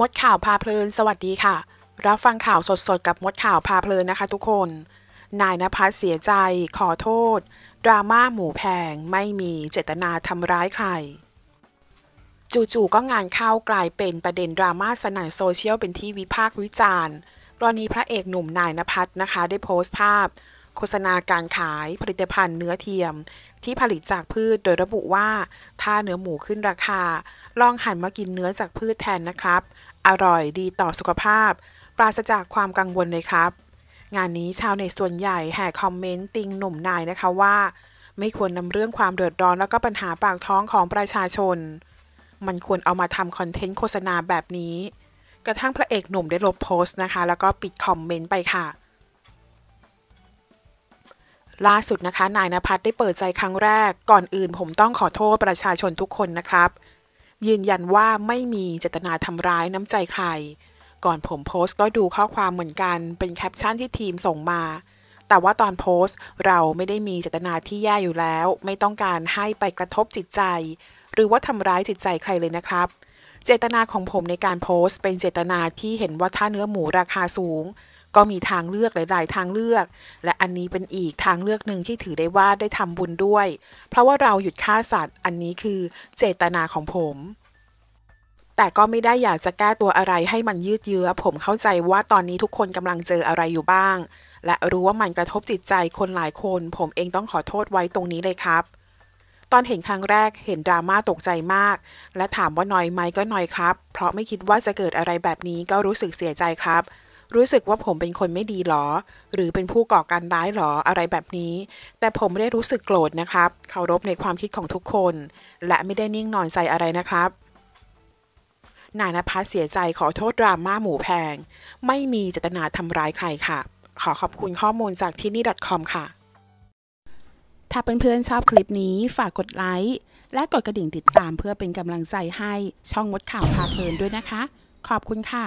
มดข่าวพาเพลิน สวัสดีค่ะ รับฟังข่าวสดๆกับมดข่าวพาเพลินนะคะทุกคน นายนภัสเสียใจ ขอโทษ ดราม่าหมูแพงไม่มีเจตนาทำร้ายใครจู่ๆก็งานเข้ากลายเป็นประเด็นดราม่าสนั่นโซเชียลเป็นที่วิพากษ์วิจารณ์กรณีพระเอกหนุ่มนายนภัสนะคะ ได้โพสต์ภาพโฆษณาการขายผลิตภัณฑ์เนื้อเทียมที่ผลิตจากพืชโดยระบุว่าถ้าเนื้อหมูขึ้นราคา ลองหันมากินเนื้อจากพืชแทนนะครับ อร่อยดีต่อสุขภาพ ปราศจากความกังวลเลยครับ งานนี้ชาวเน็ตส่วนใหญ่แห่คอมเมนต์ติงหนุ่มนายนะคะว่า ไม่ควรนำเรื่องความเดือดร้อนแล้วก็ปัญหาปากท้องของประชาชน มันควรเอามาทำคอนเทนต์โฆษณาแบบนี้ กระทั่งพระเอกหนุ่มได้ลบโพสต์นะคะ แล้วก็ปิดคอมเมนต์ไปค่ะล่าสุดนะคะนายนภัสได้เปิดใจครั้งแรก ก่อนอื่นผมต้องขอโทษประชาชนทุกคนนะครับ ยืนยันว่าไม่มีเจตนาทำร้ายน้ำใจใครก่อนผมโพสต์ก็ดูข้อความเหมือนกัน เป็นแคปชั่นที่ทีมส่งมา แต่ว่าตอนโพสต์เราไม่ได้มีเจตนาที่แย่อยู่แล้ว ไม่ต้องการให้ไปกระทบจิตใจ หรือว่าทำร้ายจิตใจใครเลยนะครับ เจตนาของผมในการโพสต์เป็นเจตนาที่เห็นว่าถ้าเนื้อหมูราคาสูงก็มีทางเลือกหลาย ๆ ทางเลือก และอันนี้เป็นอีกทางเลือกหนึ่งที่ถือได้ว่าได้ทำบุญด้วย เพราะว่าเราหยุดฆ่าสัตว์ อันนี้คือเจตนาของผม แต่ก็ไม่ได้อยากจะแก้ตัวอะไรให้มันยืดเยื้อผมเข้าใจว่าตอนนี้ทุกคนกำลังเจออะไรอยู่บ้าง และรู้ว่ามันกระทบจิตใจคนหลายคน ผมเองต้องขอโทษไว้ตรงนี้เลยครับ ตอนเห็นครั้งแรกเห็นดราม่าตกใจมาก และถามว่าน้อยไหมก็น้อยครับ เพราะไม่คิดว่าจะเกิดอะไรแบบนี้ก็รู้สึกเสียใจครับรู้สึกว่าผมเป็นคนไม่ดีหรอ หรือเป็นผู้ก่อการร้ายหรอ อะไรแบบนี้ แต่ผมไม่ได้รู้สึกโกรธนะครับ เคารพในความคิดของทุกคน และไม่ได้นิ่งนอนใจอะไรนะครับ นายนภัสเสียใจขอโทษดราม่าหมูแพง ไม่มีเจตนาทำร้ายใครค่ะ ขอขอบคุณข้อมูลจากที่นี่ .com ค่ะ ถ้าเเพื่อนๆชอบคลิปนี้ฝากกดไลค์ และกดกระดิ่งติดตามเพื่อเป็นกำลังใจให้ช่องมดข่าวพาเพลินด้วยนะคะ ขอบคุณค่ะ